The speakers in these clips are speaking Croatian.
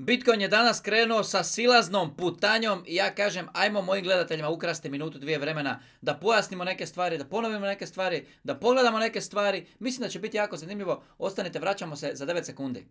Bitcoin je danas krenuo sa silaznom putanjom i ja kažem ajmo mojim gledateljima ukrasti minutu dvije vremena da pojasnimo neke stvari, da ponovimo neke stvari, da pogledamo neke stvari. Mislim da će biti jako zanimljivo. Ostanite, vraćamo se za 9 sekundi.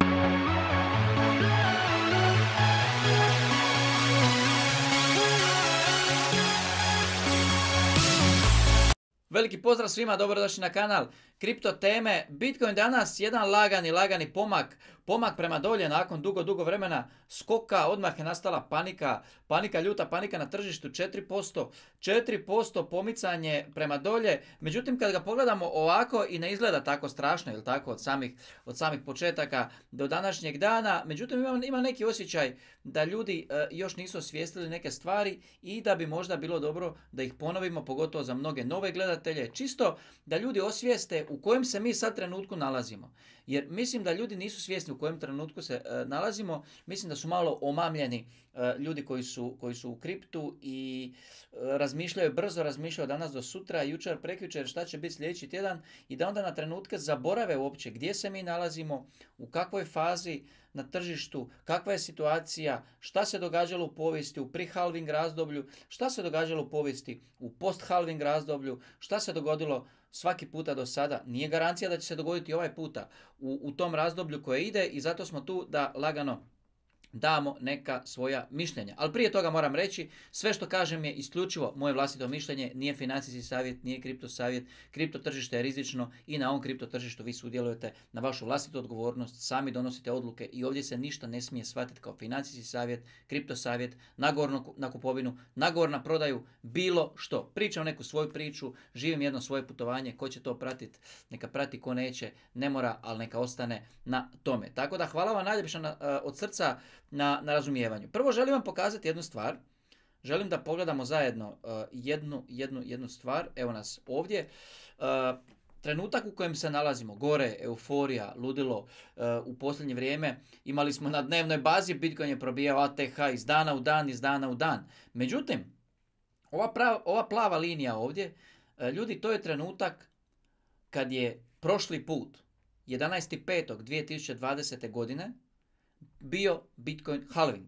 Veliki pozdrav svima, dobrodošli na kanal kripto teme. Bitcoin danas jedan lagani, lagani pomak, pomak prema dolje nakon dugo, dugo vremena skoka, odmah je nastala panika, panika ljuta, panika na tržištu 4%, 4% pomicanje prema dolje. Međutim, kad ga pogledamo ovako i ne izgleda tako strašno, ili tako, od samih, od samih početaka do današnjeg dana. Međutim, ima, ima neki osjećaj da ljudi e, još nisu osvijestili neke stvari i da bi možda bilo dobro da ih ponovimo, pogotovo za mnoge nove gledatelje. Čisto da ljudi osvijeste u kojem se mi sad trenutku nalazimo. Jer mislim da ljudi nisu svjesni u kojem trenutku se e, nalazimo. Mislim da su malo omamljeni e, ljudi koji su, koji su u kriptu i e, razmišljaju brzo, razmišljaju danas do sutra, jučer, prekjučer, šta će biti sljedeći tjedan i da onda na trenutke zaborave uopće gdje se mi nalazimo, u kakvoj fazi, na tržištu, kakva je situacija, šta se događalo u povijesti u pre-halving razdoblju, šta se događalo u povijesti u post-halving razdoblju, šta se dogodilo svaki puta do sada. Nije garancija da će se dogoditi ovaj puta u, u tom razdoblju koje ide i zato smo tu da lagano damo neka svoja mišljenja. Ali prije toga moram reći, sve što kažem je isključivo moje vlastito mišljenje, nije financijski savjet, nije kripto savjet, kripto tržište je rizično i na ovom kripto tržištu vi sudjelujete na vašu vlastitu odgovornost, sami donosite odluke i ovdje se ništa ne smije shvatiti kao financijski savjet, kripto savjet, nagovor na kupovinu, nagovor na prodaju, bilo što. Pričam neku svoju priču, živim jedno svoje putovanje, ko će to pratiti, neka prati, ko neće, ne mora, ali neka ostane na tome. Tako da hvala vam najljepša eh, od srca na, na razumijevanju. Prvo želim vam pokazati jednu stvar. Želim da pogledamo zajedno e, jednu, jednu, jednu stvar. Evo nas ovdje. E, trenutak u kojem se nalazimo, gore, euforija, ludilo, e, u posljednje vrijeme imali smo na dnevnoj bazi, Bitcoin je probijao ATH iz dana u dan, iz dana u dan. Međutim, ova, ova plava linija ovdje, ljudi, to je trenutak kad je prošli put, 11.5.2020. godine, bio Bitcoin halving.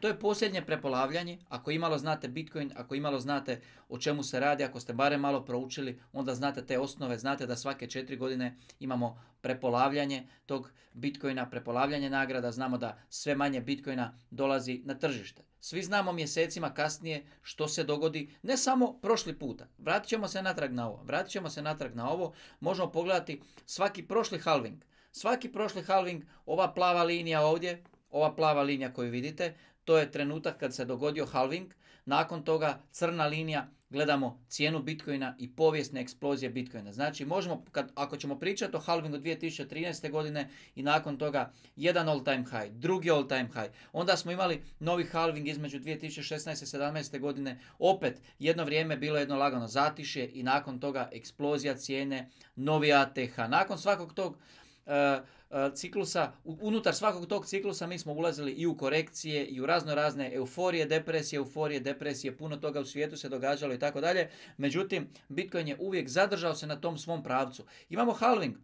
To je posljednje prepolavljanje, ako imalo znate Bitcoin, ako imalo znate o čemu se radi, ako ste barem malo proučili, onda znate te osnove, znate da svake četiri godine imamo prepolavljanje tog Bitcoina, prepolavljanje nagrada, znamo da sve manje Bitcoina dolazi na tržište. Svi znamo mjesecima kasnije što se dogodi, ne samo prošli puta. Vratit ćemo se natrag na ovo, vratit ćemo se natrag na ovo, možemo pogledati svaki prošli halving. Svaki prošli halving, ova plava linija ovdje, ova plava linija koju vidite, to je trenutak kad se dogodio halving. Nakon toga crna linija, gledamo cijenu Bitcoina i povijesne eksplozije Bitcoina. Znači, možemo, kad, ako ćemo pričati o halvingu 2013. godine i nakon toga jedan all time high, drugi all time high, onda smo imali novi halving između 2016. i 2017. godine. Opet, jedno vrijeme bilo jedno lagano zatišje i nakon toga eksplozija cijene, novi ATH. Nakon svakog tog E, e, ciklusa, unutar svakog tog ciklusa mi smo ulazili i u korekcije i u razno razne euforije, depresije, euforije, depresije, puno toga u svijetu se događalo i tako dalje. Međutim, Bitcoin je uvijek zadržao se na tom svom pravcu. Imamo halving,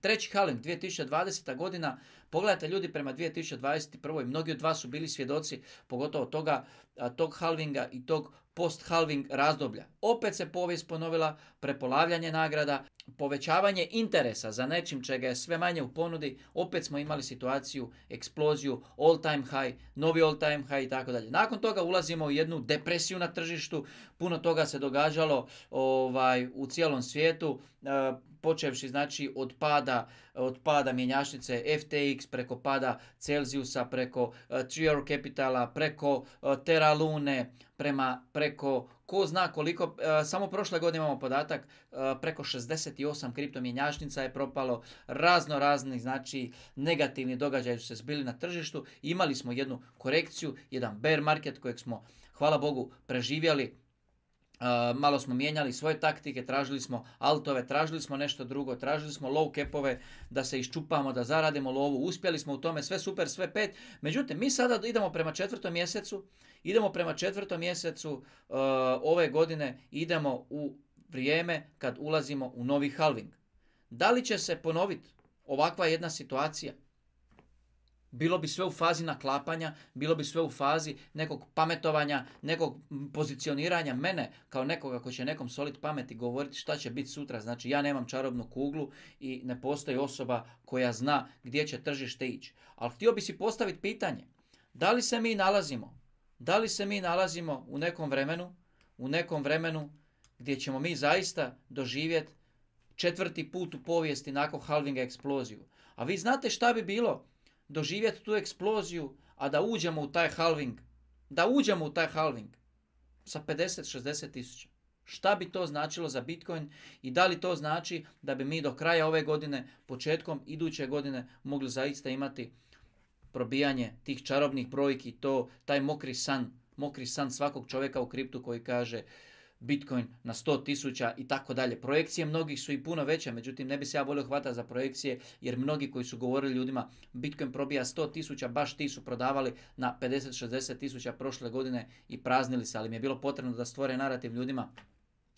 Treći halving 2020. godina, pogledajte ljudi prema 2021. mnogi od vas su bili svjedoci pogotovo toga, tog halvinga i tog post-halving razdoblja. Opet se povijest ponovila, prepolavljanje nagrada, povećavanje interesa za nečim čega je sve manje u ponudi, opet smo imali situaciju, eksploziju, all time high, novi all time high i tako dalje. Nakon toga ulazimo u jednu depresiju na tržištu, puno toga se događalo ovaj, u cijelom svijetu, eh, počevši znači od pada od pada mjenjačnice FTX, preko pada Celsiusa, preko e, Trior Capitala, preko e, Terra Lune, prema preko ko zna koliko, e, samo prošle godine imamo podatak, preko 68 mjenjašnica je propalo, razno razni znači negativni događaji su se zbili na tržištu, imali smo jednu korekciju, jedan bear market kojeg smo, hvala Bogu, preživjeli, Eh, malo smo mijenjali svoje taktike, tražili smo altove, tražili smo nešto drugo, tražili smo low capove da se iščupamo, da zaradimo lovu, uspjeli smo u tome, sve super, sve pet. Međutim, mi sada idemo prema četvrtom mjesecu, idemo prema četvrtom mjesecu eh, ove godine, idemo u vrijeme kad ulazimo u novi halving. Da li će se ponoviti ovakva jedna situacija? Bilo bi sve u fazi naklapanja, bilo bi sve u fazi nekog pametovanja, nekog pozicioniranja mene kao nekoga ko će nekom solid pameti govoriti šta će biti sutra. Znači ja nemam čarobnu kuglu i ne postoji osoba koja zna gdje će tržište ići. Ali htio bi si postaviti pitanje, da li se mi nalazimo? Da li se mi nalazimo u nekom vremenu, u nekom vremenu gdje ćemo mi zaista doživjeti četvrti put u povijesti nakon halvinga eksploziju. A vi znate šta bi bilo doživjeti tu eksploziju, a da uđemo u taj halving. Da uđemo u taj halving sa 50-60 tisuća. Šta bi to značilo za Bitcoin i da li to znači da bi mi do kraja ove godine, početkom iduće godine mogli zaista imati probijanje tih čarobnih brojki, to taj mokri san, mokri san svakog čovjeka u kriptu koji kaže Bitcoin na 100 tisuća i tako dalje. Projekcije mnogih su i puno veće, međutim ne bi se ja volio hvatati za projekcije jer mnogi koji su govorili ljudima Bitcoin probija 100 tisuća, baš ti su prodavali na 50-60 tisuća prošle godine i praznili se, ali mi je bilo potrebno da stvore narativ ljudima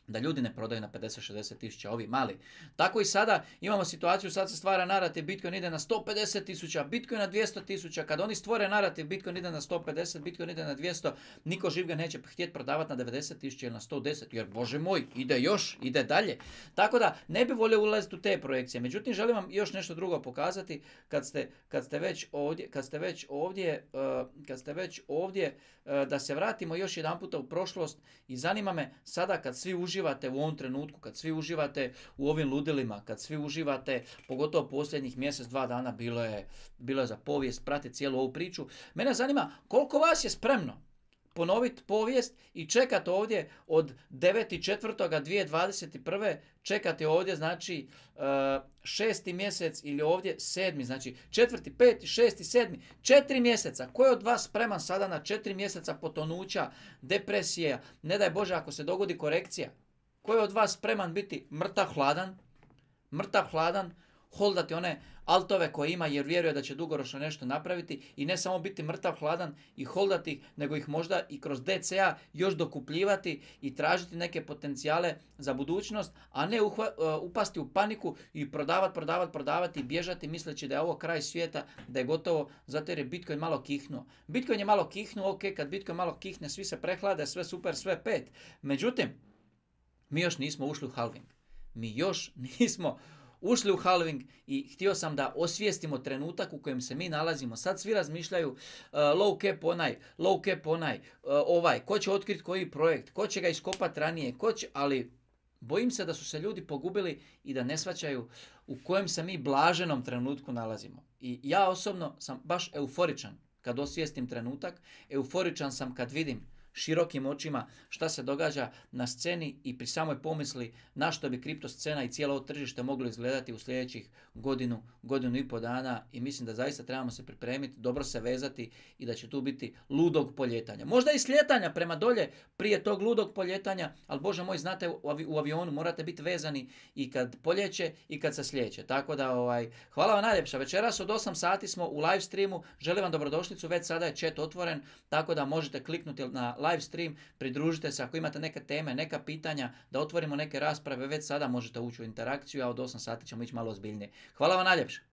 da ljudi ne prodaju na 50-60 tisuća, ovi mali. Tako i sada imamo situaciju, sad se stvara narativ, Bitcoin ide na 150 tisuća, Bitcoin na 200 tisuća, kad oni stvore narativ, Bitcoin ide na 150, Bitcoin ide na 200, niko živ ga neće htjeti prodavati na 90 tisuća ili na 110, jer bože moj, ide još, ide dalje. Tako da ne bi volio ulaziti u te projekcije. Međutim, želim vam još nešto drugo pokazati kad ste, kad ste već ovdje, kad ste već ovdje, eh, kad ste već ovdje eh, da se vratimo još jedan puta u prošlost i zanima me sada kad svi už uživate u ovom trenutku, kad svi uživate u ovim ludilima, kad svi uživate, pogotovo posljednjih mjesec, dva dana bilo je, bilo je za povijest, prate cijelu ovu priču. Mene zanima koliko vas je spremno ponoviti povijest i čekati ovdje od 9.4.2021. čekati ovdje znači eh, šesti mjesec ili ovdje sedmi, znači četvrti, peti, šesti, sedmi, četiri mjeseca. Koji je od vas spreman sada na četiri mjeseca potonuća, depresija, ne daj Bože ako se dogodi korekcija? Ko je od vas spreman biti mrtav hladan, mrtav hladan, holdati one altove koje ima jer vjeruje da će dugoročno nešto napraviti i ne samo biti mrtav hladan i holdati nego ih možda i kroz DCA još dokupljivati i tražiti neke potencijale za budućnost, a ne e, upasti u paniku i prodavat, prodavat, prodavati i bježati misleći da je ovo kraj svijeta, da je gotovo, zato jer je Bitcoin malo kihnuo. Bitcoin je malo kihnuo, ok, kad Bitcoin malo kihne, svi se prehlade, sve super, sve pet. Međutim, mi još nismo ušli u halving. Mi još nismo ušli u halving i htio sam da osvijestimo trenutak u kojem se mi nalazimo. Sad svi razmišljaju uh, low cap onaj, low cap onaj, uh, ovaj, ko će otkriti koji projekt, ko će ga iskopati ranije, ko ali bojim se da su se ljudi pogubili i da ne svaćaju u kojem se mi blaženom trenutku nalazimo. I ja osobno sam baš euforičan kad osvijestim trenutak, euforičan sam kad vidim širokim očima šta se događa na sceni i pri samoj pomisli na što bi kripto scena i cijelo ovo tržište moglo izgledati u sljedećih godinu, godinu i po dana i mislim da zaista trebamo se pripremiti, dobro se vezati i da će tu biti ludog poljetanja. Možda i sljetanja prema dolje prije tog ludog poljetanja, ali Bože moj, znate u avionu morate biti vezani i kad poljeće i kad se sljeće. Tako da ovaj, hvala vam najljepša. Večeras od 8 sati smo u live streamu. Želim vam dobrodošlicu, već sada je chat otvoren, tako da možete kliknuti na live stream, pridružite se ako imate neke teme, neka pitanja, da otvorimo neke rasprave, već sada možete ući u interakciju, a od 8 sati ćemo ići malo ozbiljnije. Hvala vam najljepše!